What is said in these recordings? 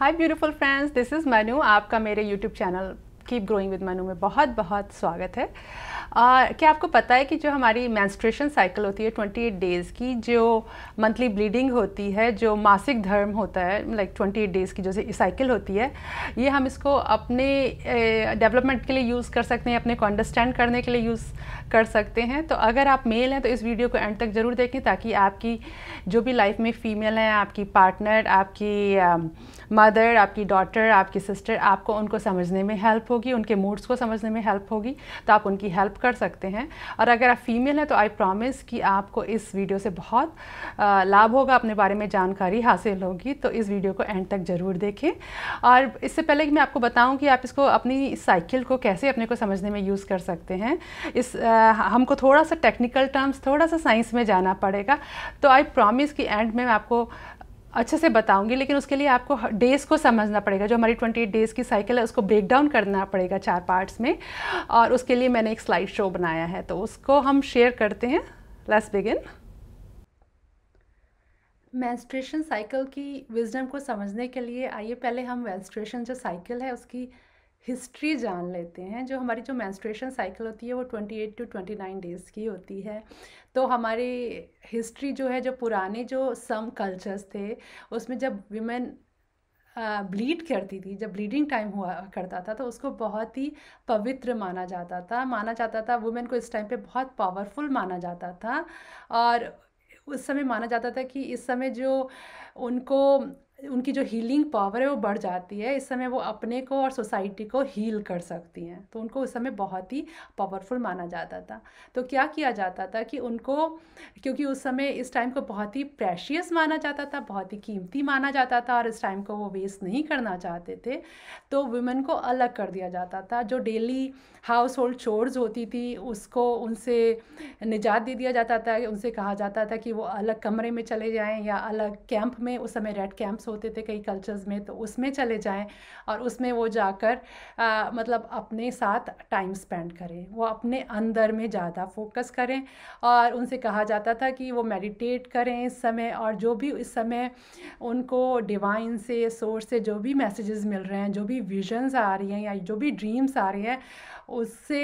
Hi beautiful friends this is Manu आपका मेरे YouTube channel keep growing with Manu में बहुत बहुत स्वागत है आ, क्या आपको पता है कि जो हमारी मैंस्ट्रेशन साइकिल होती है 28 डेज़ की जो मंथली ब्लीडिंग होती है जो मासिक धर्म होता है लाइक ट्वेंटी 28 डेज़ की जो साइकिल होती है ये हम इसको अपने डेवलपमेंट के लिए यूज़ कर सकते हैं अपने को अंडरस्टैंड करने के लिए यूज़ कर सकते हैं तो अगर आप मेल हैं तो इस वीडियो को एंड तक ज़रूर देखें ताकि आपकी जो भी लाइफ में फ़ीमेल हैं आपकी पार्टनर आपकी मदर आपकी डॉटर आपकी सिस्टर आपको उनको समझने में हेल्प हो होगी उनके मूड्स को समझने में हेल्प होगी तो आप उनकी हेल्प कर सकते हैं और अगर आप फीमेल हैं तो आई प्रॉमिस कि आपको इस वीडियो से बहुत लाभ होगा अपने बारे में जानकारी हासिल होगी तो इस वीडियो को एंड तक ज़रूर देखें और इससे पहले कि मैं आपको बताऊँ कि आप इसको अपनी साइकिल को कैसे अपने को समझने में यूज़ कर सकते हैं इस आ, हमको थोड़ा सा टेक्निकल टर्म्स थोड़ा सा साइंस में जाना पड़ेगा तो आई प्रॉमिस कि एंड में मैं आपको अच्छे से बताऊंगी लेकिन उसके लिए आपको डेज़ को समझना पड़ेगा जो हमारी 28 डेज़ की साइकिल है उसको ब्रेक डाउन करना पड़ेगा चार पार्ट्स में और उसके लिए मैंने एक स्लाइड शो बनाया है तो उसको हम शेयर करते हैं लेट्स बिगिन मैंस्ट्रेशन साइकिल की विजडम को समझने के लिए आइए पहले हम मैंस्ट्रेशन जो साइकिल है उसकी हिस्ट्री जान लेते हैं जो हमारी जो मैंस्ट्रेशन साइकिल होती है वो 28 टू 29 डेज़ की होती है तो हमारी हिस्ट्री जो है जो पुराने जो सम कल्चर्स थे उसमें जब विमेन ब्लीड करती थी जब ब्लीडिंग टाइम हुआ करता था तो उसको बहुत ही पवित्र माना जाता था माना जाता था वुमेन को इस टाइम पे बहुत पावरफुल माना जाता था और उस समय माना जाता था कि इस समय जो उनको उनकी जो हीलिंग पावर है वो बढ़ जाती है इस समय वो अपने को और सोसाइटी को हील कर सकती हैं तो उनको उस समय बहुत ही पावरफुल माना जाता था तो क्या किया जाता था कि उनको क्योंकि उस समय इस टाइम को बहुत ही प्रेशियस माना जाता था बहुत ही कीमती माना जाता था और इस टाइम को वो वेस्ट नहीं करना चाहते थे तो वुमेन को अलग कर दिया जाता था जो डेली हाउस होल्ड चोर्स होती थी उसको उनसे निजात दे दिया जाता था उनसे कहा जाता था कि वो अलग कमरे में चले जाएँ या अलग कैंप में उस समय रेड कैंप्स होते थे कई कल्चर्स में तो उसमें चले जाएं और उसमें वो जाकर आ, मतलब अपने साथ टाइम स्पेंड करें वो अपने अंदर में ज़्यादा फोकस करें और उनसे कहा जाता था कि वो मेडिटेट करें इस समय और जो भी इस समय उनको डिवाइन से सोर्स से जो भी मैसेजेस मिल रहे हैं जो भी विजन्स आ रही हैं या जो भी ड्रीम्स आ रही हैं उससे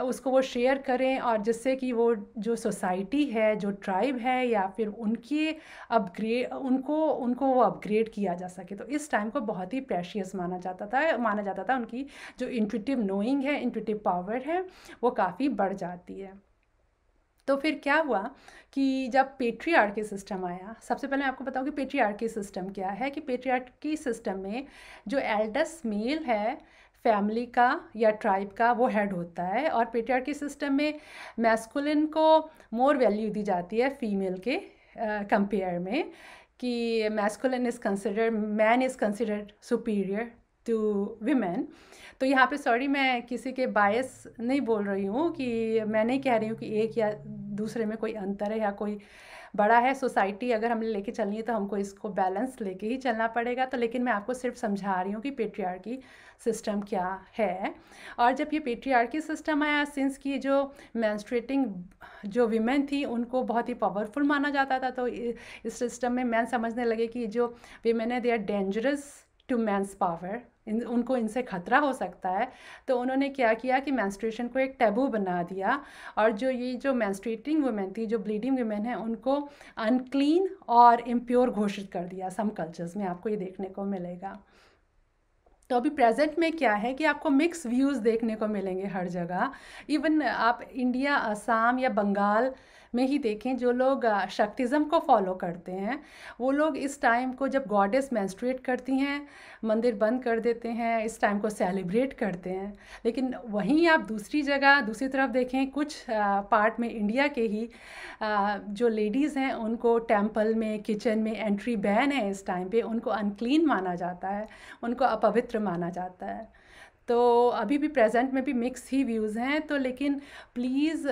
उसको वो शेयर करें और जिससे कि वो जो सोसाइटी है जो ट्राइब है या फिर उनकी अपग्रेड उनको उनको वो अपग्रेड किया जा सके तो इस टाइम को बहुत ही प्रेशियस माना जाता था माना जाता था उनकी जो इंटुटिव नोइंग है इंटुटिव पावर है वो काफ़ी बढ़ जाती है तो फिर क्या हुआ कि जब पेट्रीआर्की सिस्टम आया सबसे पहले मैं आपको बताऊँ कि पेट्रीआर्की सिस्टम क्या है कि पेट्रीआर्की सिस्टम में जो एल्डस मेल है फैमिली का या ट्राइब का वो हेड होता है और पेट्रियार्की सिस्टम में मैस्कुलिन को मोर वैल्यू दी जाती है फीमेल के कंपेयर uh, में कि masculine is consider man is considered superior to women तो यहाँ पे सॉरी मैं किसी के बायस नहीं बोल रही हूँ कि मैं नहीं कह रही हूँ कि एक या दूसरे में कोई अंतर है या कोई बड़ा है सोसाइटी अगर हमें लेके चलनी है तो हमको इसको बैलेंस लेके ही चलना पड़ेगा तो लेकिन मैं आपको सिर्फ समझा रही हूँ कि पेट्रियार्की सिस्टम क्या है और जब ये पेट्रियार्की सिस्टम आया सिंस की जो मैंस्ट्रेटिंग जो वीमेन थी उनको बहुत ही पावरफुल माना जाता था तो इस सिस्टम में मैन समझने लगे कि जो वीमेन है they are dangerous to men's power इन उनको इनसे ख़तरा हो सकता है तो उन्होंने क्या किया कि मैंस्ट्रेशन को एक टैबू बना दिया और जो ये जो मैंस्ट्रेटिंग वुमेन थी जो ब्लीडिंग वुमेन है उनको अनक्लीन और इम्प्योर घोषित कर दिया सम कल्चर्स में आपको ये देखने को मिलेगा तो अभी प्रेजेंट में क्या है कि आपको मिक्स व्यूज़ देखने को मिलेंगे हर जगह इवन आप इंडिया असम या बंगाल में ही देखें जो लोग शक्तिज़म को फॉलो करते हैं वो लोग इस टाइम को जब गॉडेस मैंस्ट्रेट करती हैं मंदिर बंद कर देते हैं इस टाइम को सेलिब्रेट करते हैं लेकिन वहीं आप दूसरी जगह दूसरी तरफ देखें कुछ पार्ट में इंडिया के ही जो लेडीज़ हैं उनको टेम्पल में किचन में एंट्री बैन है इस टाइम पे उनको अनक्लीन माना जाता है उनको अपवित्र माना जाता है तो अभी भी प्रेजेंट में भी मिक्स ही व्यूज़ हैं तो लेकिन प्लीज़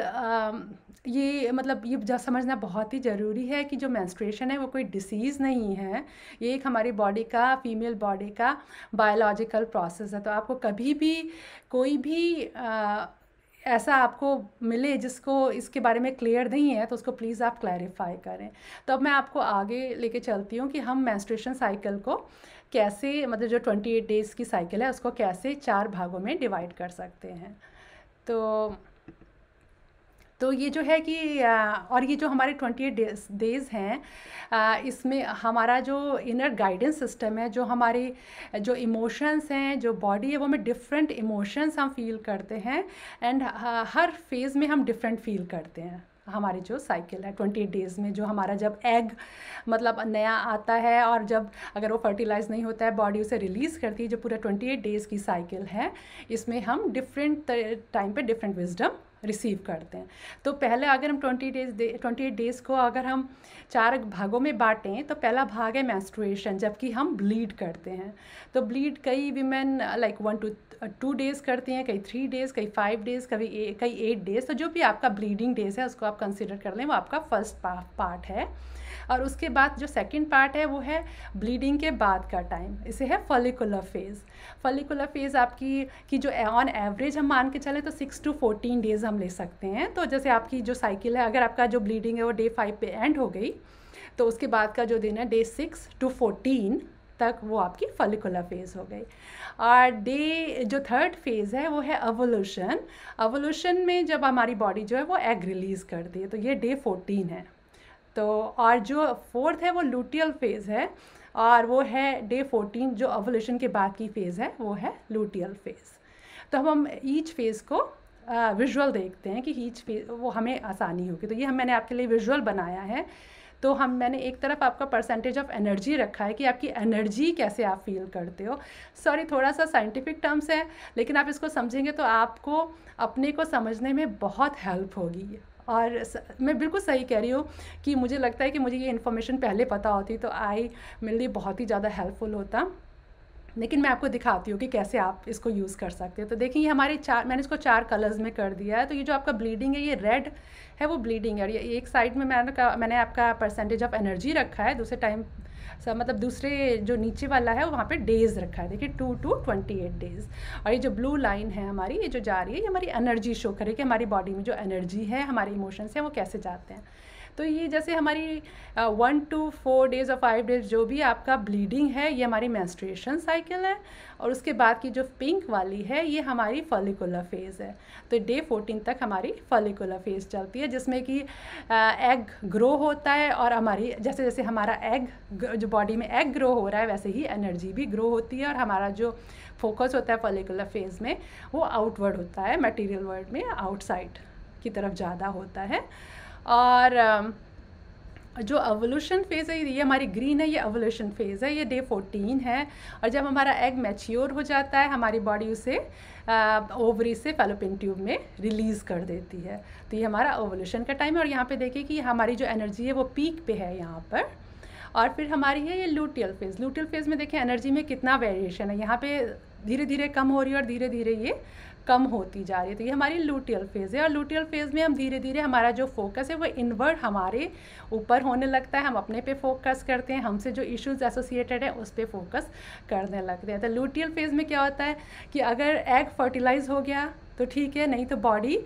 ये मतलब ये समझना बहुत ही ज़रूरी है कि जो मैंस्ट्रेशन है वो कोई डिसीज़ नहीं है ये एक हमारी बॉडी का फीमेल बॉडी का बायोलॉजिकल प्रोसेस है तो आपको कभी भी कोई भी आ, ऐसा आपको मिले जिसको इसके बारे में क्लियर नहीं है तो उसको प्लीज़ आप क्लैरिफाई करें तो अब मैं आपको आगे लेके चलती हूँ कि हम मैंस्ट्रेशन साइकिल को कैसे मतलब जो 28 डेज़ की साइकिल है उसको कैसे चार भागों में डिवाइड कर सकते हैं तो तो ये जो है कि और ये जो हमारे ट्वेंटी एट डेज डेज हैं इसमें हमारा जो इनर गाइडेंस सिस्टम है जो हमारी जो इमोशंस हैं जो बॉडी है वो हमें डिफरेंट इमोशंस हम फील करते हैं एंड हर फेज़ में हम डिफरेंट फील करते हैं हमारी जो साइकिल है ट्वेंटी एट डेज़ में जो हमारा जब एग मतलब नया आता है और जब अगर वो फर्टिलाइज नहीं होता है बॉडी उसे रिलीज़ करती है जो पूरा ट्वेंटी एट डेज़ की साइकिल है इसमें हम डिफरेंट टाइम पे डिफरेंट विजडम रिसीव करते हैं तो पहले अगर हम twenty days twenty eight days को अगर हम चार भागों में बांटें तो पहला भाग है मैस्ट्रुएशन जबकि हम ब्लीड करते हैं तो ब्लीड कई women like one two two days करती हैं कई थ्री डेज़ कई फाइव डेज़ कभी ए, कई एट डेज़ तो जो भी आपका ब्लीडिंग डेज़ है उसको आप कंसिडर कर लें वो आपका फर्स्ट पार्ट है और उसके बाद जो सेकेंड पार्ट है वो है ब्लीडिंग के बाद का टाइम इसे है फलिकुलर फेज़ फलिकुलर फेज़ आपकी की जो ऑन एवरेज हम मान के चले तो सिक्स टू फोर्टीन डेज़ हम ले सकते हैं तो जैसे आपकी जो साइकिल है अगर आपका जो ब्लीडिंग है वो डे फाइव पे एंड हो गई तो उसके बाद का जो दिन है डे सिक्स टू फोर्टीन तक वो आपकी फलिकुलर फेज़ हो गई और डे जो थर्ड फेज़ है वो है अवोल्यूशन अवोल्यूशन में जब हमारी बॉडी जो है वो एग रिलीज़ करती है तो ये डे फोर्टीन है तो और जो फोर्थ है वो लूटियल फेज़ है और वो है डे फोर्टीन जो ओवोल्यूशन के बाद की फ़ेज़ है वो है लूटियल फेज़ तो हम हम ईच फेज़ को विजुअल देखते हैं कि ईच फेज वो हमें आसानी होगी तो ये हम मैंने आपके लिए विजुअल बनाया है तो हम मैंने एक तरफ आपका परसेंटेज ऑफ एनर्जी रखा है कि आपकी एनर्जी कैसे आप फील करते हो सॉरी थोड़ा सा साइंटिफिक टर्म्स है लेकिन आप इसको समझेंगे तो आपको अपने को समझने में बहुत हेल्प होगी और स, मैं बिल्कुल सही कह रही हूँ कि मुझे लगता है कि मुझे ये इन्फॉर्मेशन पहले पता होती तो आई मेरे लिए बहुत ही ज़्यादा हेल्पफुल होता लेकिन मैं आपको दिखाती हूँ कि कैसे आप इसको यूज़ कर सकते हो तो देखिए ये हमारे चार मैंने इसको चार कलर्स में कर दिया है तो ये जो आपका ब्लीडिंग है ये रेड है वो ब्लीडिंग है और ये एक साइड में मैंने का मैंने आपका परसेंटेज ऑफ एनर्जी रखा है दूसरे टाइम सब मतलब दूसरे जो नीचे वाला है वहाँ पे डेज़ रखा है देखिए two two twenty eight days और ये जो ब्लू लाइन है हमारी ये जो जा रही है ये हमारी एनर्जी शो करे कि हमारी बॉडी में जो एनर्जी है हमारे इमोशंस हैं वो कैसे जाते हैं तो ये जैसे हमारी वन टू फोर डेज़ और फाइव डेज जो भी आपका ब्लीडिंग है ये हमारी मैंस्ट्रेशन साइकिल है और उसके बाद की जो पिंक वाली है ये हमारी फलिकुलर फेज़ है तो डे फोर्टीन तक हमारी फलिकुलर फेज़ चलती है जिसमें कि एग ग्रो होता है और हमारी जैसे जैसे हमारा एग जो बॉडी में एग ग्रो हो रहा है वैसे ही एनर्जी भी ग्रो होती है और हमारा जो फोकस होता है फलिकुलर फेज़ में वो आउटवर्ड होता है मटेरियल वर्ल्ड में आउटसाइड की तरफ ज़्यादा होता है और um, जो एवोल्यूशन फेज़ है ये हमारी ग्रीन है ये एवोल्यूशन फेज़ है ये डे फोर्टीन है और जब हमारा एग मैच्योर हो जाता है हमारी बॉडी उसे ओवरी uh, से फेलोपिन ट्यूब में रिलीज़ कर देती है तो ये हमारा ओवोल्यूशन का टाइम है और यहाँ पे देखिए कि हमारी जो एनर्जी है वो पीक पे है यहाँ पर और फिर हमारी है ये लूटियल फेज़ लूटियल फेज़ में देखें एनर्जी में कितना वेरिएशन है यहाँ पे धीरे धीरे कम हो रही है और धीरे धीरे ये कम होती जा रही है तो ये हमारी लूटियल फेज़ है और लूटियल फेज़ में हम धीरे धीरे हमारा जो फोकस है वो इनवर्ड हमारे ऊपर होने लगता है हम अपने पे फोकस करते हैं हमसे जो इश्यूज एसोसिएटेड हैं उस पर फोकस करने लगते हैं तो लूटियल फेज़ में क्या होता है कि अगर एग फर्टिलाइज़ हो गया तो ठीक है नहीं तो बॉडी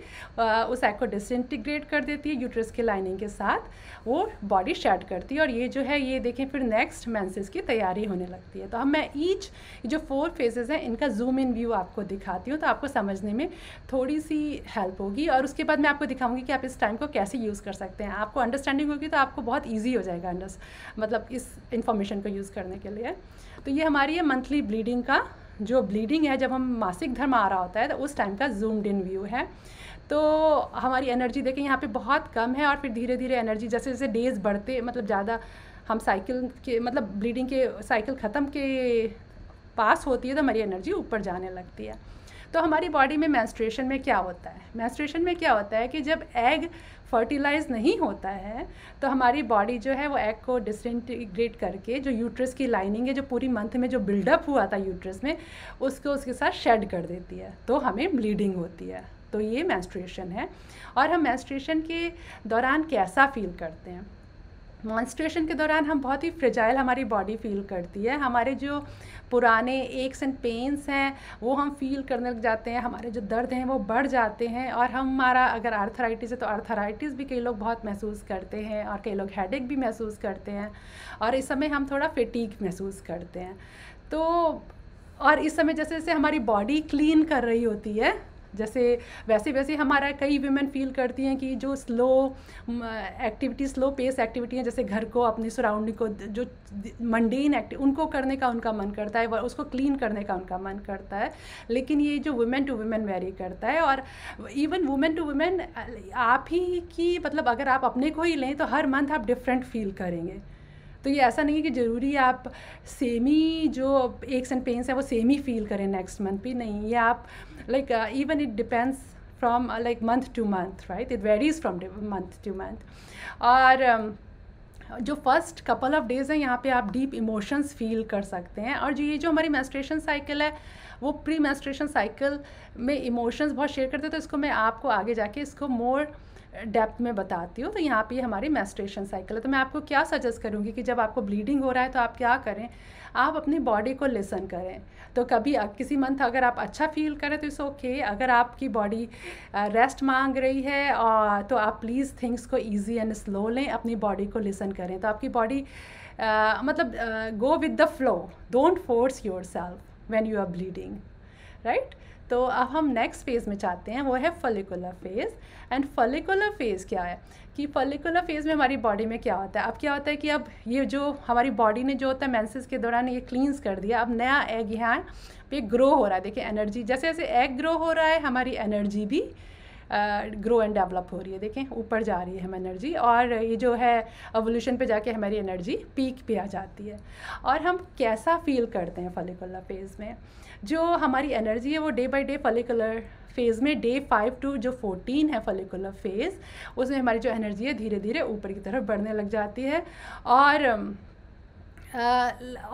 उस एग को डिसइंटीग्रेट कर देती है यूट्रस के लाइनिंग के साथ वो बॉडी शेड करती है और ये जो है ये देखें फिर नेक्स्ट मैंसेज की तैयारी होने लगती है तो हम मैं ईच जो फोर फेजेज़ हैं इनका जूम इन व्यू आपको दिखाती हूँ तो आपको समझने में थोड़ी सी हेल्प होगी और उसके बाद मैं आपको दिखाऊंगी कि आप इस टाइम को कैसे यूज़ कर सकते हैं आपको अंडरस्टैंडिंग होगी तो आपको बहुत ईजी हो जाएगा अंडर मतलब इस इंफॉर्मेशन को यूज़ करने के लिए तो ये हमारी है मंथली ब्लीडिंग का जो ब्लीडिंग है जब हम मासिक धर्म आ रहा होता है तो उस टाइम का जूम्ड इन व्यू है तो हमारी एनर्जी देखें यहाँ पे बहुत कम है और फिर धीरे धीरे एनर्जी जैसे जैसे डेज बढ़ते मतलब ज़्यादा हम साइकिल के मतलब ब्लीडिंग के साइकिल ख़त्म के पास होती है तो हमारी एनर्जी ऊपर जाने लगती है तो हमारी बॉडी में मैंस्ट्रेशन में क्या होता है मैंस्ट्रेशन में क्या होता है कि जब एग फर्टिलाइज नहीं होता है तो हमारी बॉडी जो है वो एग को डिसइंटीग्रेट करके जो यूट्रस की लाइनिंग है जो पूरी मंथ में जो बिल्डअप हुआ था यूट्रस में उसको उसके साथ शेड कर देती है तो हमें ब्लीडिंग होती है तो ये मैस्ट्रेशन है और हम मैस्ट्रेशन के दौरान कैसा फील करते हैं मॉन्स्ट्रेशन के दौरान हम बहुत ही फ्रिजाइल हमारी बॉडी फील करती है हमारे जो पुराने एक्स एंड पेन्स हैं वो हम फील करने लग जाते हैं हमारे जो दर्द हैं वो बढ़ जाते हैं और हमारा अगर आर्थराइटिस है तो आर्थराइटिस भी कई लोग बहुत महसूस करते हैं और कई लोग हेड भी महसूस करते हैं और इस समय हम थोड़ा फिटीक महसूस करते हैं तो और इस समय जैसे जैसे हमारी बॉडी क्लीन कर रही होती है जैसे वैसे वैसे हमारा कई वीमेन फील करती हैं कि जो slow activity slow pace activity हैं जैसे घर को अपनी सराउंडिंग को जो मंडेन एक्टिव उनको करने का उनका मन करता है उसको क्लीन करने का उनका मन करता है लेकिन ये जो वुमेन टू वुमेन वेरी करता है और इवन वुमेन टू वुमेन आप ही की मतलब अगर आप अपने को ही लें तो हर मंथ आप डिफरेंट फील करेंगे तो ये ऐसा नहीं है कि ज़रूरी आप सेम ही जो एक्स एंड पेंस हैं वो सेम ही फील करें नेक्स्ट मंथ भी नहीं ये आप like even it depends from like month to month right it varies from month to month और um, जो फर्स्ट कपल ऑफ डेज़ हैं यहाँ पे आप डीप इमोशंस फील कर सकते हैं और जो ये जो हमारी मेस्ट्रेशन साइकिल है वो प्री मेस्ट्रेशन साइकिल में इमोशंस बहुत शेयर करते हैं तो इसको मैं आपको आगे जाके इसको मोर डेप्थ में बताती हूँ तो यहाँ पे हमारी मेस्ट्रेशन साइकिल है तो मैं आपको क्या सजेस्ट करूँगी कि जब आपको ब्लीडिंग हो रहा है तो आप क्या करें आप अपनी बॉडी को लिसन करें तो कभी किसी मंथ अगर आप अच्छा फील करें तो इस ओके अगर आपकी बॉडी रेस्ट मांग रही है और तो आप प्लीज़ थिंग्स को ईजी एंड स्लो लें अपनी बॉडी को लिसन करें तो आपकी बॉडी मतलब go with the flow don't force yourself when you are bleeding right तो अब हम नेक्स्ट फेज़ में चाहते हैं वो है follicular phase and follicular phase क्या है कि फलिकुलर फेज़ में हमारी बॉडी में क्या होता है अब क्या होता है कि अब ये जो हमारी बॉडी ने जो होता है मैंसिस के दौरान ये क्लींस कर दिया अब नया एग यहाँ पे ग्रो हो रहा है देखिए एनर्जी जैसे जैसे एग ग्रो हो रहा है हमारी एनर्जी भी ग्रो एंड डेवलप हो रही है देखें ऊपर जा रही है हम एनर्जी और ये जो है एवोल्यूशन पे जाके हमारी एनर्जी पीक पे आ जाती है और हम कैसा फील करते हैं फलिकुलर फेज़ में जो हमारी एनर्जी है वो day by day follicular phase में डे फाइव टू जो फोर्टीन है फलिकुलर फेज़ उसमें हमारी जो एनर्जी है धीरे धीरे ऊपर की तरफ बढ़ने लग जाती है और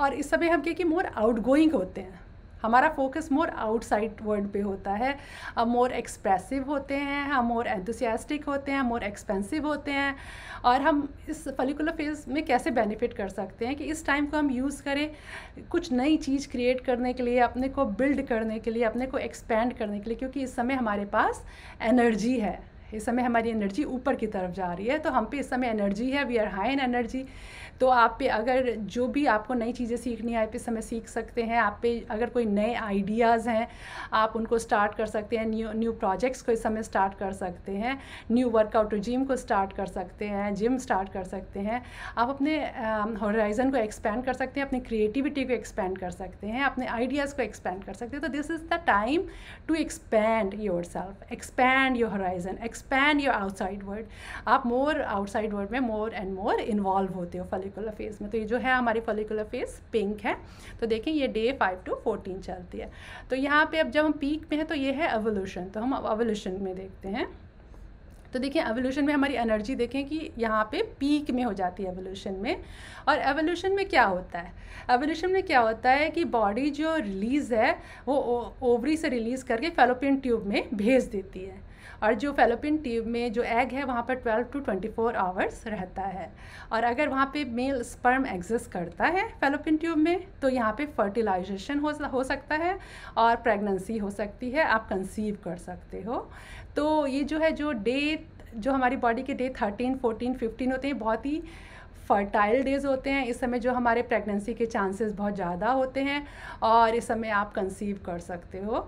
और इस समय हम क्या कि मोर आउट गोइंग होते हैं हमारा फोकस मोर आउटसाइड वर्ल्ड पे होता है हम मोर एक्सप्रेसिव होते हैं हम मोर एंथुसियास्टिक होते हैं मोर एक्सपेंसिव होते हैं और हम इस फलिकुलर फेज में कैसे बेनिफिट कर सकते हैं कि इस टाइम को हम यूज़ करें कुछ नई चीज़ क्रिएट करने के लिए अपने को बिल्ड करने के लिए अपने को एक्सपेंड करने के लिए क्योंकि इस समय हमारे पास एनर्जी है इस समय हमारी एनर्जी ऊपर की तरफ जा रही है तो हम पे इस समय एनर्जी है we are high in energy तो आप पे अगर जो भी आपको नई चीज़ें सीखनी है आप इस समय सीख सकते हैं आप पे अगर कोई नए आइडियाज़ हैं आप उनको स्टार्ट कर सकते हैं न्यू न्यू प्रोजेक्ट्स को इस समय स्टार्ट कर सकते हैं न्यू वर्कआउट जिम को स्टार्ट कर सकते हैं जिम स्टार्ट कर सकते हैं आप अपने हॉराइजन को एक्सपेंड कर सकते हैं अपनी क्रिएटिविटी को एक्सपेंड कर सकते हैं अपने आइडियाज़ को एक्सपेंड कर सकते हैं तो this is the time to expand yourself expand your horizon expand your outside world आप मोर आउटसाइड वर्ल्ड में मोर एंड मोर इन्वॉल्व होते हो फलिकुलर फेज में तो ये जो है हमारी फलिकुलर फेज पिंक है तो देखें ये डे फाइव टू फोर्टीन चलती है तो यहाँ पे अब जब हम पीक में हैं तो ये है एवोल्यूशन तो हम एवोल्यूशन में देखते हैं तो देखिए एवोल्यूशन में हमारी एनर्जी देखें कि यहाँ पे पीक में हो जाती है एवोल्यूशन में और एवोल्यूशन में क्या होता है एवोल्यूशन में क्या होता है कि बॉडी जो रिलीज़ है वो ओवरी से रिलीज़ करके फेलोपियन ट्यूब में भेज देती है और जो फेलोपिन ट्यूब में जो एग है वहाँ पर 12 टू 24 आवर्स रहता है और अगर वहाँ पे मेल स्पर्म एग्जिस्ट करता है फेलोपिन ट्यूब में तो यहाँ पे फर्टिलाइजेशन हो हो सकता है और प्रेगनेंसी हो सकती है आप कंसीव कर सकते हो तो ये जो है जो डे जो हमारी बॉडी के डे थर्टीन फोर्टीन फिफ्टीन होते हैं बहुत ही फर्टाइल डेज होते हैं इस समय जो हमारे प्रेगनेंसी के चांसेस बहुत ज़्यादा होते हैं और इस समय आप कंसीव कर सकते हो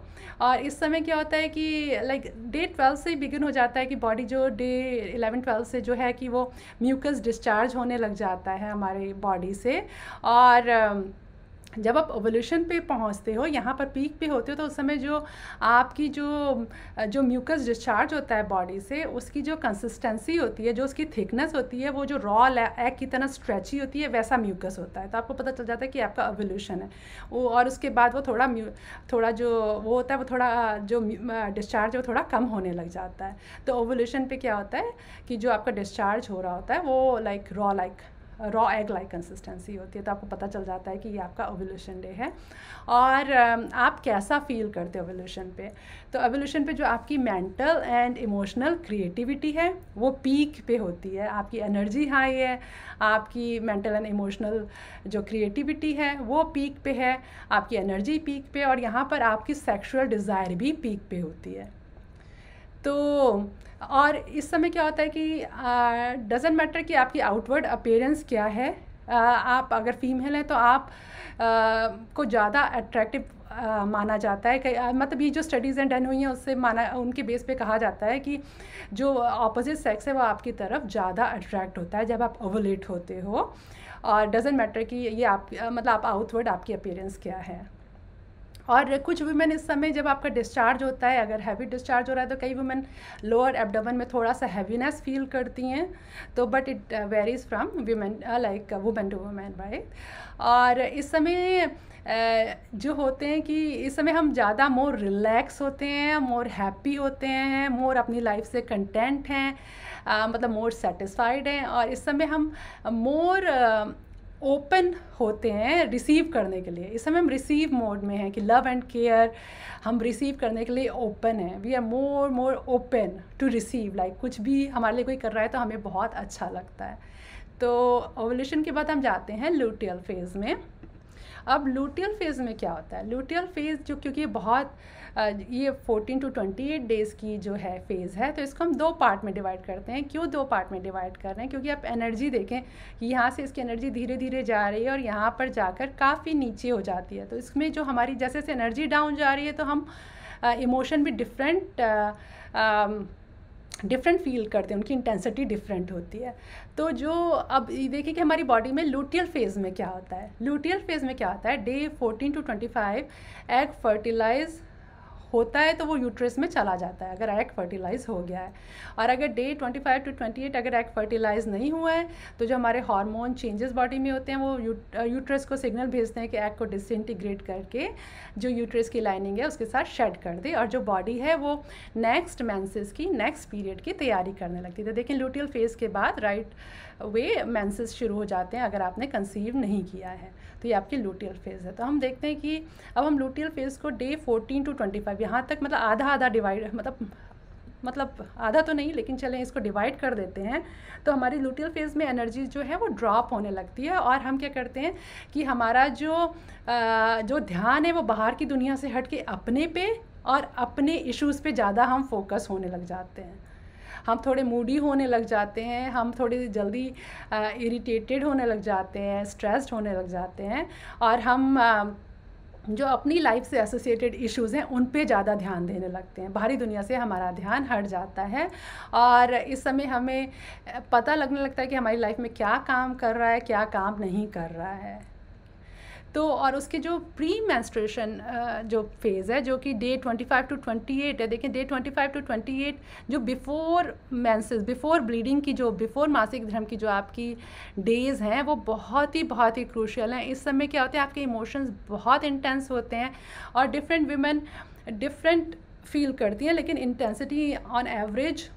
और इस समय क्या होता है कि लाइक डे ट्वेल्व से ही बिगिन हो जाता है कि बॉडी जो डे इलेवन ट्वेल्व से जो है कि वो म्यूकस डिस्चार्ज होने लग जाता है हमारे बॉडी से और um, जब आप ओवल्यूशन पे पहुंचते हो यहाँ पर पीक पे होते हो तो उस समय जो आपकी जो जो म्यूकस डिस्चार्ज होता है बॉडी से उसकी जो कंसिस्टेंसी होती है जो उसकी थिकनेस होती है वो जो रॉ एग की तरह स्ट्रेची होती है वैसा म्यूकस होता है तो आपको पता चल जाता है कि आपका ओवल्यूशन है वो और उसके बाद वो थोड़ा थोड़ा जो वो होता है वो थोड़ा जो डिस्चार्ज वो थोड़ा कम होने लग जाता है तो ओवल्यूशन पर क्या होता है कि जो आपका डिस्चार्ज हो रहा होता है वो like raw like raw egg like consistency होती है तो आपको पता चल जाता है कि ये आपका ओवोल्यूशन डे है और आप कैसा फील करते हो ओवोल्यूशन पे तो ओवोल्यूशन पे जो आपकी मेंटल एंड इमोशनल क्रिएटिविटी है वो पीक पे होती है आपकी एनर्जी हाई है आपकी मेंटल एंड इमोशनल जो क्रिएटिविटी है वो पीक पे है आपकी एनर्जी पीक पे और यहाँ पर आपकी सेक्शुअल डिज़ायर भी पीक पे होती है तो और इस समय क्या होता है कि डजेंट मैटर कि आपकी आउटवर्ड अपेयरेंस क्या है आ, आप अगर फीमेल हैं तो आप आ, को ज़्यादा अट्रैक्टिव माना जाता है कि मतलब ये जो स्टडीज़ हैं डन हुई हैं उससे माना उनके बेस पे कहा जाता है कि जो ऑपोजिट सेक्स है वो आपकी तरफ ज़्यादा अट्रैक्ट होता है जब आप ओवलेट होते हो और डजेंट मैटर कि ये आप मतलब आप आउटवर्ड आपकी अपेयरेंस क्या है और कुछ वुमेन इस समय जब आपका डिस्चार्ज होता है अगर हैवी डिस्चार्ज हो रहा है तो कई वुमेन लोअर एबडमन में थोड़ा सा हैवीनेस फील करती हैं तो but it varies from women like women to women right और इस समय uh, जो होते हैं कि इस समय हम ज़्यादा मोर रिलैक्स होते हैं मोर हैप्पी होते हैं मोर अपनी लाइफ से कंटेंट हैं uh, मतलब मोर सेटिस्फाइड हैं और इस समय हम मोर ओपन होते हैं रिसीव करने के लिए इस समय हम रिसीव मोड में हैं कि लव एंड केयर हम रिसीव करने के लिए ओपन हैं we are more more open to receive like कुछ भी हमारे लिए कोई कर रहा है तो हमें बहुत अच्छा लगता है तो ओवल्यूशन के बाद हम जाते हैं लूटियल फेज़ में अब लूटियल फेज़ में क्या होता है लूटियल फेज़ जो क्योंकि बहुत ये 14 टू 28 डेज़ की जो है फेज़ है तो इसको हम दो पार्ट में डिवाइड करते हैं क्यों दो पार्ट में डिवाइड कर रहे हैं क्योंकि आप एनर्जी देखें यहाँ से इसकी एनर्जी धीरे धीरे जा रही है और यहाँ पर जाकर काफ़ी नीचे हो जाती है तो इसमें जो हमारी जैसे जैसे एनर्जी डाउन जा रही है तो हम इमोशन भी डिफरेंट डिफरेंट फील करते हैं उनकी इंटेंसिटी डिफरेंट होती है तो जो अब देखिए कि हमारी बॉडी में लूटियल फेज़ में क्या होता है लूटियल फेज़ में क्या होता है डे 14 टू 25 एग फर्टिलाइज़ होता है तो वो यूट्रस में चला जाता है अगर एग फर्टिलाइज़ हो गया है और अगर डे 25 टू ट्वेंटी एट अगर एग फर्टिलाइज़ नहीं हुआ है तो जो हमारे हार्मोन चेंजेस बॉडी में होते हैं वो यूट्रस को सिग्नल भेजते हैं कि एग को डिसइंटीग्रेट करके जो यूट्रस की लाइनिंग है उसके साथ शेड कर दे और जो बॉडी है वो नेक्स्ट मैंसिस की नेक्स्ट पीरियड की तैयारी करने लगती है लेकिन लूटियल फेज़ के बाद राइट वे मैंसिस शुरू हो जाते हैं अगर आपने कंसीव नहीं किया है तो ये आपकी लूटियल फेज़ है तो हम देखते हैं कि अब हम लूटियल फेज़ को day fourteen to twenty five यहाँ तक मतलब आधा आधा डिवाइड मतलब मतलब आधा तो नहीं लेकिन चलें इसको डिवाइड कर देते हैं तो हमारी लूटियल फेज़ में एनर्जी जो है वो ड्रॉप होने लगती है और हम क्या करते हैं कि हमारा जो आ, जो ध्यान है वो बाहर की दुनिया से हट के अपने पे और अपने इश्यूज़ पे ज़्यादा हम फोकस होने लग जाते हैं हम थोड़े मूडी होने लग जाते हैं हम थोड़े जल्दी इरिटेटेड होने लग जाते हैं स्ट्रेस्ड होने लग जाते हैं और हम जो अपनी लाइफ से एसोसिएटेड इश्यूज़ हैं उन पे ज़्यादा ध्यान देने लगते हैं बाहरी दुनिया से हमारा ध्यान हट जाता है और इस समय हमें पता लगने लगता है कि हमारी लाइफ में क्या काम कर रहा है क्या काम नहीं कर रहा है तो और उसके जो प्री मैंस्ट्रेशन जो फेज़ है जो कि डे 25 टू एट है देखें डे 25 टू एट जो बिफ़ोर मैंसेस बिफ़ोर ब्लीडिंग की जो बिफ़ोर मासिक धर्म की जो आपकी डेज़ हैं वो बहुत ही बहुत ही क्रूशल हैं इस समय क्या होते हैं आपके इमोशंस बहुत इंटेंस होते हैं और डिफरेंट वीमेन डिफरेंट फील करती हैं लेकिन इंटेंसिटी ऑन एवरेज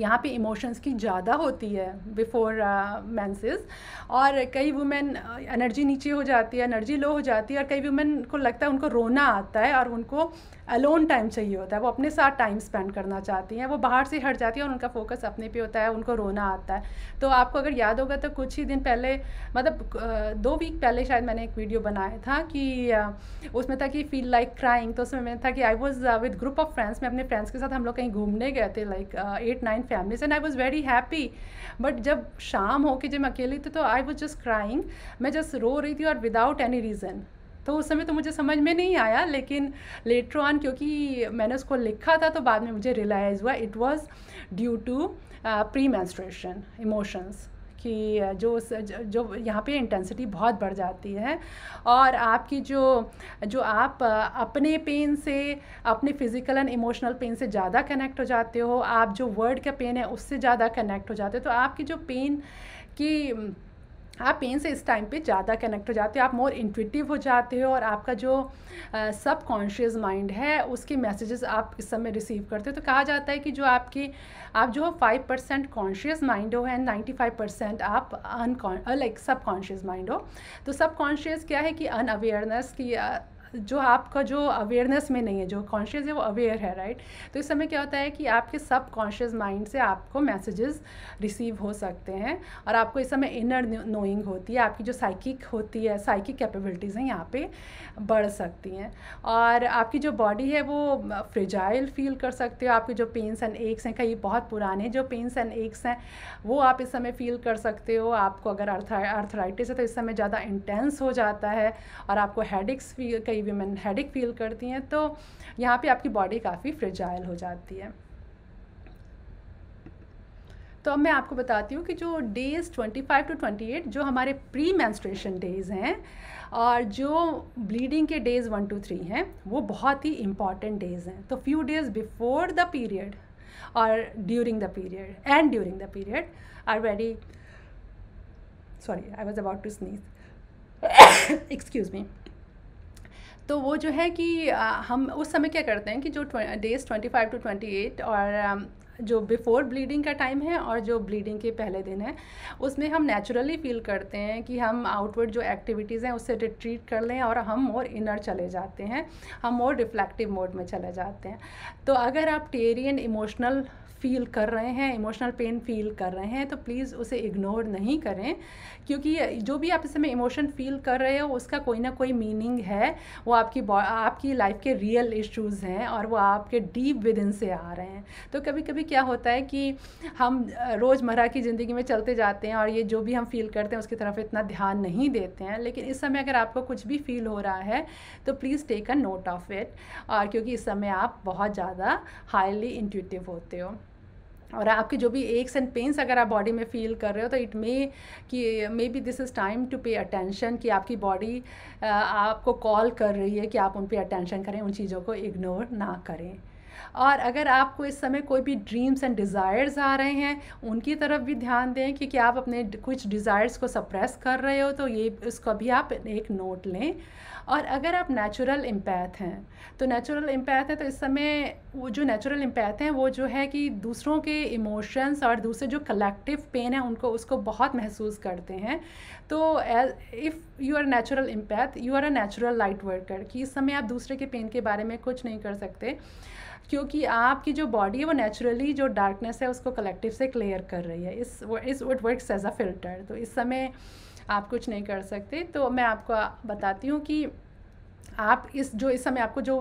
यहाँ पे इमोशंस की ज़्यादा होती है बिफोर मैंसेज uh, और कई वुमेन एनर्जी uh, नीचे हो जाती है एनर्जी लो हो जाती है और कई वुमेन को लगता है उनको रोना आता है और उनको अलोन टाइम चाहिए होता है वो अपने साथ टाइम स्पेंड करना चाहती हैं वो बाहर से हट जाती है और उनका फोकस अपने पे होता है उनको रोना आता है तो आपको अगर याद होगा तो कुछ ही दिन पहले मतलब uh, दो वीक पहले शायद मैंने एक वीडियो बनाया था कि uh, उसमें था कि फील लाइक क्राइंग तो उसमें मैंने था कि I was with group of friends मैं अपने फ्रेंड्स के साथ हम लोग कहीं घूमने गए थे like eight nine and families and I was very happy but जब शाम हो के जब मैं अकेली थी तो आई वॉज जस्ट क्राइंग मैं जस्ट रो रही थी और विदाउट एनी रीज़न तो उस समय तो मुझे समझ में नहीं आया लेकिन लेटर ऑन क्योंकि मैंने उसको लिखा था तो बाद में मुझे रियलाइज़ हुआ it was due to pre menstruation emotions कि जो जो यहाँ पे इंटेंसिटी बहुत बढ़ जाती है और आपकी जो जो आप अपने पेन से अपने फिज़िकल एंड इमोशनल पेन से ज़्यादा कनेक्ट हो जाते हो आप जो वर्ड का पेन है उससे ज़्यादा कनेक्ट हो जाते हो तो आपकी जो पेन की आप पेन से इस टाइम पे ज़्यादा कनेक्ट हो जाते हो आप मोर इंट्यूटिव हो जाते हो और आपका जो सब कॉन्शियस माइंड है उसके मैसेजेस आप इस समय रिसीव करते हो तो कहा जाता है कि जो आपकी आप जो फाइव परसेंट कॉन्शियस माइंड हो एंड नाइन्टी फाइव परसेंट आप अनकॉन लाइक सब कॉन्शियस माइंड हो तो सब कॉन्शियस क्या है कि अन अवेयरनेस की जो आपका जो अवेयरनेस में नहीं है जो कॉन्शियस है वो अवेयर है राइट right? तो इस समय क्या होता है कि आपके सब कॉन्शियस माइंड से आपको मैसेजेस रिसीव हो सकते हैं और आपको इस समय इनर नोइंग होती है आपकी जो साइकिक होती है साइकिक कैपेबिलिटीज़ हैं यहाँ पे बढ़ सकती हैं और आपकी जो बॉडी है वो फ्रिजाइल फील कर सकते हो आपके जो पेंस एंड एक्स हैं कई बहुत पुराने जो पेंस एंड एक्स हैं वो आप इस समय फील कर सकते हो आपको अगर अर्थराइटिस है तो इस समय ज़्यादा इंटेंस हो जाता है और आपको हेड कई कई वीमेन हेडिक फील करती हैं तो यहाँ पे आपकी बॉडी काफ़ी फ्रिजाइल हो जाती है तो अब मैं आपको बताती हूँ कि जो डेज़ 25 टू 28 जो हमारे प्री मैंस्ट्रेशन डेज़ हैं और जो ब्लीडिंग के डेज़ वन टू थ्री हैं वो बहुत ही इम्पॉर्टेंट डेज़ हैं तो few days before the period और during the period and during the period are very sorry I was about to sneeze excuse me तो वो जो है कि हम उस समय क्या करते हैं कि जो days twenty five to twenty eight और जो बिफ़ोर ब्लीडिंग का टाइम है और जो ब्लीडिंग के पहले दिन है उसमें हम नेचुरली फील करते हैं कि हम आउटवर्ड जो एक्टिविटीज़ हैं उससे रिट्रीट कर लें और हम मोर इनर चले जाते हैं हम मोर रिफ्लेक्टिव मोड में चले जाते हैं तो अगर आप टेरियन इमोशनल फील कर रहे हैं इमोशनल पेन फील कर रहे हैं तो प्लीज़ उसे इग्नोर नहीं करें क्योंकि जो भी आप इस समय इमोशन फील कर रहे हो उसका कोई ना कोई मीनिंग है वो आपकी आपकी लाइफ के रियल इश्यूज़ हैं और वो आपके डीप विद इन से आ रहे हैं तो कभी कभी क्या होता है कि हम रोज़मर्रा की ज़िंदगी में चलते जाते हैं और ये जो भी हम फील करते हैं उसकी तरफ इतना ध्यान नहीं देते हैं लेकिन इस समय अगर आपको कुछ भी फील हो रहा है तो please take a note of it और क्योंकि इस समय आप बहुत ज़्यादा हाईली इंट्यूटिव होते हो और आपके जो भी एक्स एंड पेंस अगर आप बॉडी में फील कर रहे हो तो इट मे कि maybe this is time to pay attention कि आपकी बॉडी आपको कॉल कर रही है कि आप उन पर अटेंशन करें उन चीज़ों को इग्नोर ना करें और अगर आपको इस समय कोई भी ड्रीम्स एंड डिज़ायर्स आ रहे हैं उनकी तरफ भी ध्यान दें कि क्या आप अपने कुछ डिज़ायर्स को सप्रेस कर रहे हो तो ये उसका भी आप एक नोट लें और अगर आप नेचुरल इम्पैथ हैं तो नेचुरल इम्पैथ है तो इस समय वो जो नेचुरल इम्पैथ हैं वो जो है कि दूसरों के इमोशंस और दूसरे जो कलेक्टिव पेन है उनको उसको बहुत महसूस करते हैं तो if you are natural empath you are a natural light worker कि इस समय आप दूसरे के पेन के बारे में कुछ नहीं कर सकते क्योंकि आपकी जो बॉडी है वो नेचुरली जो डार्कनेस है उसको कलेक्टिव से क्लियर कर रही है इस इस it work as a filter तो इस समय आप कुछ नहीं कर सकते तो मैं आपको बताती हूँ कि आप इस जो इस समय आपको जो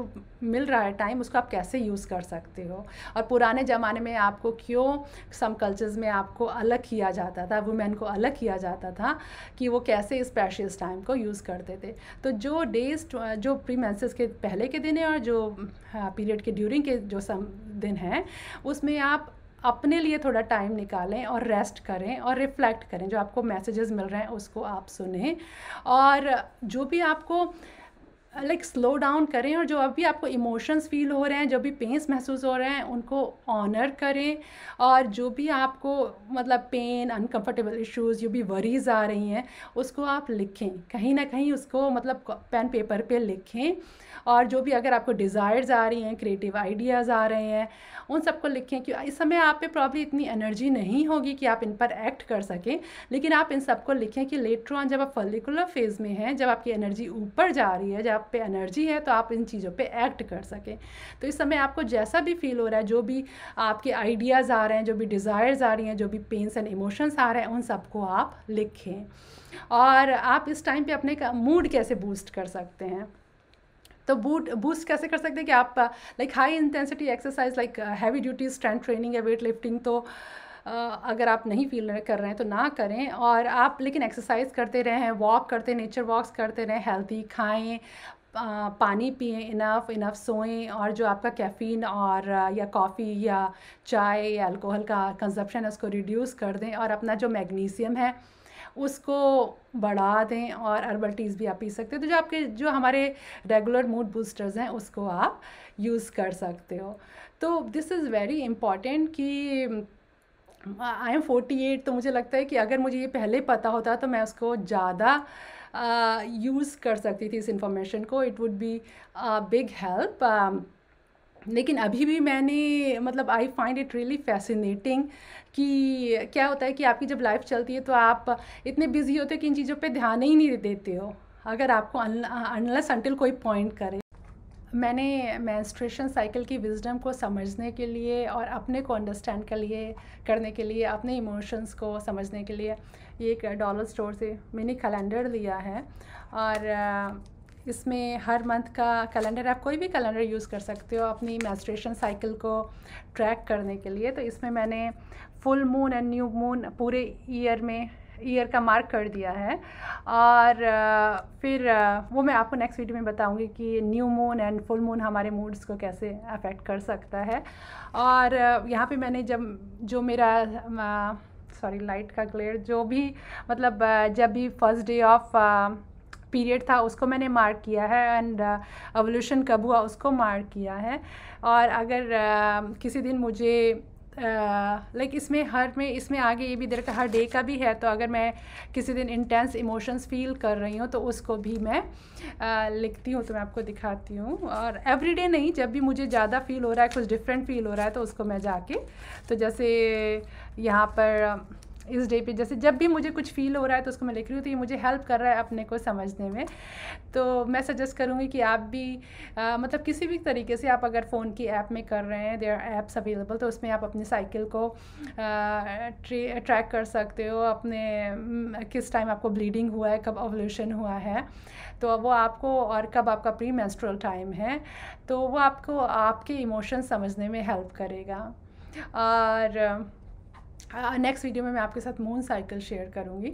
मिल रहा है टाइम उसको आप कैसे यूज़ कर सकते हो और पुराने ज़माने में आपको क्यों सम कल्चर्स में आपको अलग किया जाता था वुमेन को अलग किया जाता था कि वो कैसे इस प्रेशियस टाइम को यूज़ करते थे तो जो डेज जो प्री के पहले के दिन है और जो पीरियड हाँ, के ड्यूरिंग के जो सम दिन हैं उसमें आप अपने लिए थोड़ा टाइम निकालें और रेस्ट करें और रिफ्लेक्ट करें जो आपको मैसेजेस मिल रहे हैं उसको आप सुने और जो भी आपको लाइक स्लो डाउन करें और जो अभी आपको इमोशंस फील हो रहे हैं जो भी पेंस महसूस हो रहे हैं उनको ऑनर करें और जो भी आपको मतलब पेन अनकंफर्टेबल इश्यूज जो भी वरीज आ रही हैं उसको आप लिखें कहीं ना कहीं उसको मतलब पेन पेपर पे लिखें और जो भी अगर आपको डिज़ायर्स आ रही हैं क्रिएटिव आइडियाज़ आ रहे हैं उन सबको लिखें कि इस समय आप पे प्रॉब्ली इतनी एनर्जी नहीं होगी कि आप इन पर एक्ट कर सकें लेकिन आप इन सबको लिखें कि लेटर ऑन जब आप फलिकुलर फेज़ में हैं जब आपकी एनर्जी ऊपर जा रही है जब आप पे एनर्जी है तो आप इन चीज़ों पर एक्ट कर सकें तो इस समय आपको जैसा भी फील हो रहा है जो भी आपके आइडियाज़ आ रहे हैं जो भी डिज़ायर्स आ रही हैं जो भी पेंस एंड इमोशंस आ रहे हैं उन सबको आप लिखें और आप इस टाइम पे अपने मूड कैसे बूस्ट कर सकते हैं तो बूट बूस्ट कैसे कर सकते हैं कि आप like high intensity exercise like heavy duty strength training या वेट लिफ्टिंग तो Uh, अगर आप नहीं फील कर रहे हैं तो ना करें और आप लेकिन एक्सरसाइज करते रहें वॉक करते नेचर वॉक्स करते रहें हेल्दी खाएं आ, uh, पानी पिए इनफ इनफ सोएं और जो आपका कैफ़ीन और uh, या कॉफ़ी या चाय या अल्कोहल का कंजप्शन है उसको रिड्यूस कर दें और अपना जो मैग्नीशियम है उसको बढ़ा दें और हर्बल टीज़ भी आप पी सकते हो तो जो आपके जो हमारे रेगुलर मूड बूस्टर्स हैं उसको आप यूज़ कर सकते हो तो दिस इज़ वेरी इम्पॉर्टेंट कि आई एम फोर्टी एट तो मुझे लगता है कि अगर मुझे ये पहले पता होता तो मैं उसको ज़्यादा यूज़ uh, कर सकती थी इस इंफॉर्मेशन को it would be big help लेकिन अभी भी मैंने मतलब I find it really fascinating कि क्या होता है कि आपकी जब लाइफ चलती है तो आप इतने बिजी होते हो कि इन चीज़ों पे ध्यान ही नहीं देते हो अगर आपको अनलस अनटिल कोई पॉइंट करे मैंने मैंस्ट्रेशन साइकिल की विजडम को समझने के लिए और अपने को अंडरस्टैंड के लिए करने के लिए अपने इमोशंस को समझने के लिए ये एक डॉलर स्टोर से मैंने कैलेंडर लिया है और इसमें हर मंथ का कैलेंडर आप कोई भी कैलेंडर यूज़ कर सकते हो अपनी मेस्ट्रेशन साइकिल को ट्रैक करने के लिए तो इसमें मैंने full moon and new moon पूरे ईयर में ईयर का मार्क कर दिया है और फिर वो मैं आपको नेक्स्ट वीडियो में बताऊंगी कि new moon and full moon हमारे मूड्स को कैसे अफेक्ट कर सकता है और यहाँ पे मैंने जब जो मेरा सॉरी लाइट का ग्लेयर जो भी मतलब जब भी फर्स्ट डे ऑफ पीरियड था उसको मैंने मार्क किया है एंड एवोल्यूशन uh, कब हुआ उसको मार्क किया है और अगर uh, किसी दिन मुझे लाइक uh, like इसमें हर में इसमें आगे ये भी देर का हर डे का भी है तो अगर मैं किसी दिन इंटेंस इमोशंस फील कर रही हूँ तो उसको भी मैं uh, लिखती हूँ तो मैं आपको दिखाती हूँ और एवरी डे नहीं जब भी मुझे ज़्यादा फील हो रहा है कुछ डिफरेंट फील हो रहा है तो उसको मैं जाके तो जैसे यहाँ पर इस डे पे जैसे जब भी मुझे कुछ फील हो रहा है तो उसको मैं लिख रही हूँ तो ये मुझे हेल्प कर रहा है अपने को समझने में तो मैं सजेस्ट करूँगी कि आप भी आ, मतलब किसी भी तरीके से आप अगर फ़ोन की ऐप में कर रहे हैं देर ऐप्स अवेलेबल तो उसमें आप अपनी साइकिल को ट्रैक कर सकते हो अपने किस टाइम आपको ब्लीडिंग हुआ है कब ओवल्यूशन हुआ है तो वो आपको और कब आपका प्री मेंस्ट्रुअल टाइम है तो वो आपको आपके इमोशन समझने में हेल्प करेगा और नेक्स्ट uh, वीडियो में मैं आपके साथ मून साइकिल शेयर करूँगी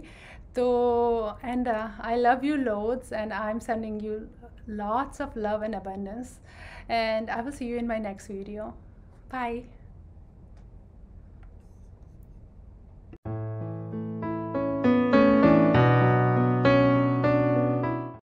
तो and I love you loads and I am sending you lots of love and abundance and I will see you in my next video bye